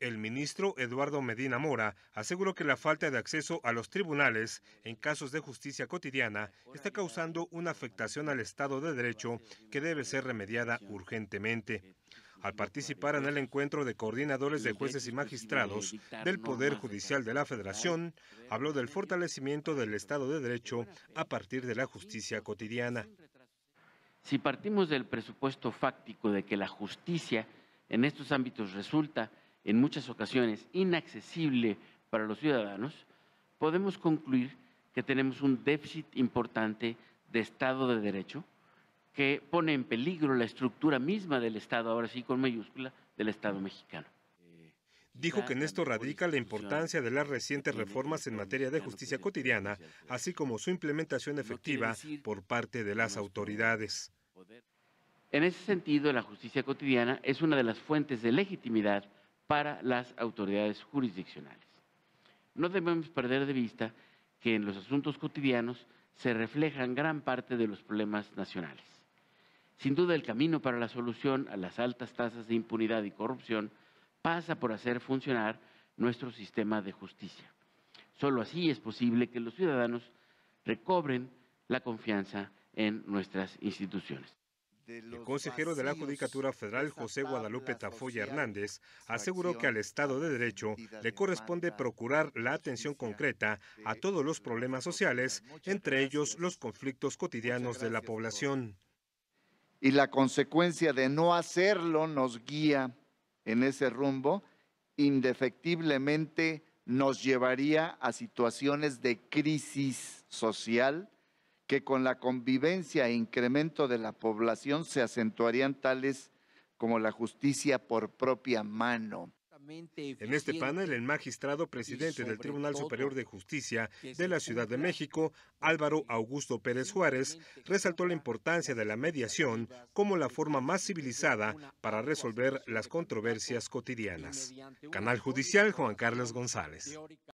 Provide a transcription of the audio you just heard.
El ministro Eduardo Medina Mora aseguró que la falta de acceso a los tribunales en casos de justicia cotidiana está causando una afectación al Estado de Derecho que debe ser remediada urgentemente. Al participar en el encuentro de coordinadores de jueces y magistrados del Poder Judicial de la Federación, habló del fortalecimiento del Estado de Derecho a partir de la justicia cotidiana. Si partimos del presupuesto fáctico de que la justicia en estos ámbitos resulta en muchas ocasiones inaccesible para los ciudadanos, podemos concluir que tenemos un déficit importante de Estado de Derecho que pone en peligro la estructura misma del Estado, ahora sí con mayúscula, del Estado mexicano. Eh, dijo que en esto radica la importancia de las recientes reformas en materia de justicia cotidiana, así como su implementación efectiva por parte de las autoridades. En ese sentido, la justicia cotidiana es una de las fuentes de legitimidad para las autoridades jurisdiccionales. No debemos perder de vista que en los asuntos cotidianos se reflejan gran parte de los problemas nacionales. Sin duda el camino para la solución a las altas tasas de impunidad y corrupción pasa por hacer funcionar nuestro sistema de justicia. Solo así es posible que los ciudadanos recobren la confianza en nuestras instituciones el consejero de la Judicatura Federal José Guadalupe Tafoya Hernández aseguró que al Estado de Derecho le corresponde procurar la atención concreta a todos los problemas sociales, entre ellos los conflictos cotidianos de la población. Y la consecuencia de no hacerlo nos guía en ese rumbo, indefectiblemente nos llevaría a situaciones de crisis social que con la convivencia e incremento de la población se acentuarían tales como la justicia por propia mano. En este panel, el magistrado presidente del Tribunal Superior de Justicia de la Ciudad de México, Álvaro Augusto Pérez Juárez, resaltó la importancia de la mediación como la forma más civilizada para resolver las controversias cotidianas. Canal Judicial Juan Carlos González.